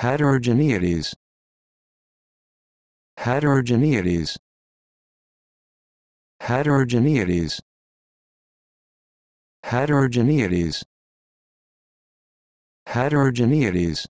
Heterogeneities. Heterogeneities. Heterogeneities. Heterogeneities. Heterogeneities.